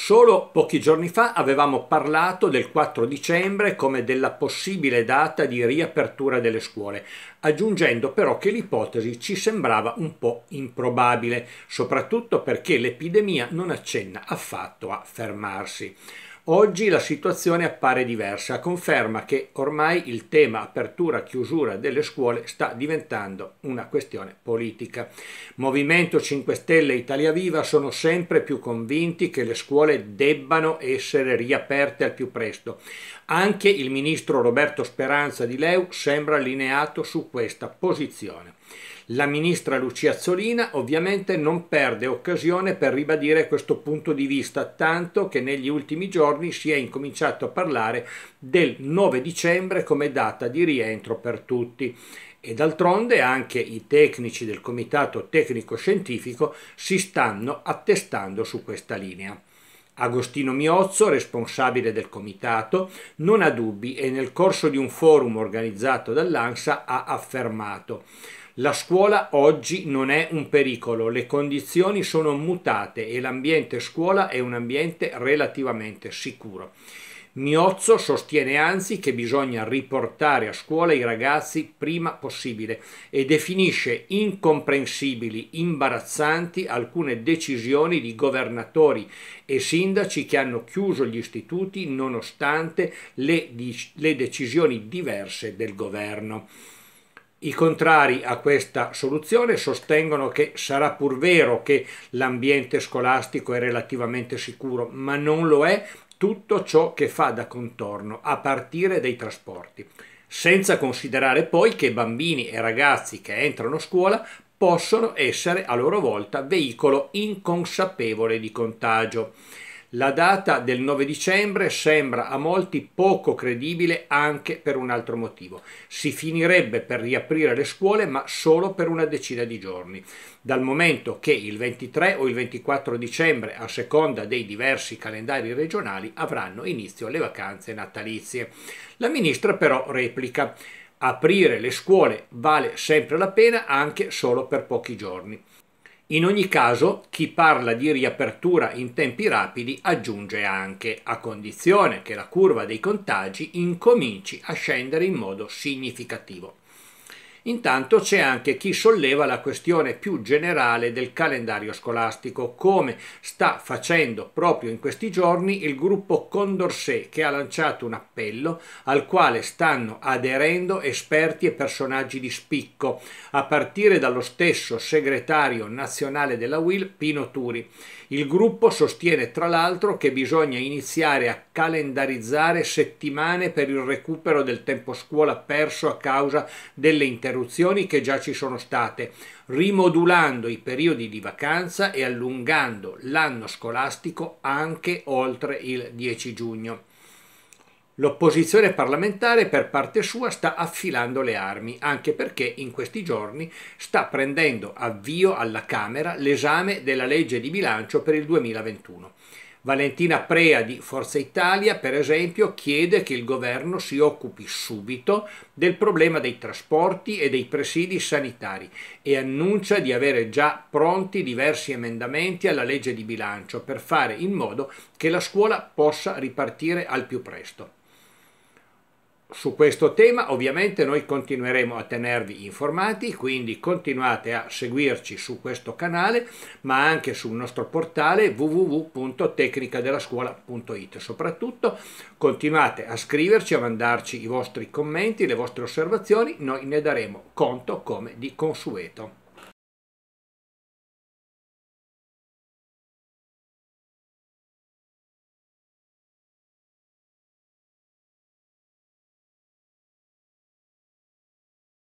Solo pochi giorni fa avevamo parlato del 4 dicembre come della possibile data di riapertura delle scuole, aggiungendo però che l'ipotesi ci sembrava un po' improbabile, soprattutto perché l'epidemia non accenna affatto a fermarsi. Oggi la situazione appare diversa, conferma che ormai il tema apertura-chiusura delle scuole sta diventando una questione politica. Movimento 5 Stelle e Italia Viva sono sempre più convinti che le scuole debbano essere riaperte al più presto. Anche il ministro Roberto Speranza di Leu sembra allineato su questa posizione. La ministra Lucia Azzolina ovviamente non perde occasione per ribadire questo punto di vista, tanto che negli ultimi giorni si è incominciato a parlare del 9 dicembre come data di rientro per tutti e d'altronde anche i tecnici del Comitato Tecnico Scientifico si stanno attestando su questa linea. Agostino Miozzo, responsabile del comitato, non ha dubbi e nel corso di un forum organizzato dall'ANSA ha affermato la scuola oggi non è un pericolo, le condizioni sono mutate e l'ambiente scuola è un ambiente relativamente sicuro. Miozzo sostiene anzi che bisogna riportare a scuola i ragazzi prima possibile e definisce incomprensibili, imbarazzanti alcune decisioni di governatori e sindaci che hanno chiuso gli istituti nonostante le, le decisioni diverse del governo. I contrari a questa soluzione sostengono che sarà pur vero che l'ambiente scolastico è relativamente sicuro, ma non lo è tutto ciò che fa da contorno, a partire dai trasporti, senza considerare poi che bambini e ragazzi che entrano a scuola possono essere a loro volta veicolo inconsapevole di contagio. La data del 9 dicembre sembra a molti poco credibile anche per un altro motivo. Si finirebbe per riaprire le scuole ma solo per una decina di giorni, dal momento che il 23 o il 24 dicembre, a seconda dei diversi calendari regionali, avranno inizio le vacanze natalizie. La ministra però replica. Aprire le scuole vale sempre la pena anche solo per pochi giorni. In ogni caso, chi parla di riapertura in tempi rapidi aggiunge anche, a condizione che la curva dei contagi incominci a scendere in modo significativo. Intanto c'è anche chi solleva la questione più generale del calendario scolastico, come sta facendo proprio in questi giorni il gruppo Condorcet che ha lanciato un appello al quale stanno aderendo esperti e personaggi di spicco, a partire dallo stesso segretario nazionale della UIL Pino Turi. Il gruppo sostiene tra l'altro che bisogna iniziare a calendarizzare settimane per il recupero del tempo scuola perso a causa delle interruzioni interruzioni che già ci sono state, rimodulando i periodi di vacanza e allungando l'anno scolastico anche oltre il 10 giugno. L'opposizione parlamentare per parte sua sta affilando le armi, anche perché in questi giorni sta prendendo avvio alla Camera l'esame della legge di bilancio per il 2021. Valentina Prea di Forza Italia, per esempio, chiede che il governo si occupi subito del problema dei trasporti e dei presidi sanitari e annuncia di avere già pronti diversi emendamenti alla legge di bilancio per fare in modo che la scuola possa ripartire al più presto su questo tema ovviamente noi continueremo a tenervi informati, quindi continuate a seguirci su questo canale, ma anche sul nostro portale www.tecnicadelascuola.it. Soprattutto continuate a scriverci, a mandarci i vostri commenti, le vostre osservazioni, noi ne daremo conto come di consueto.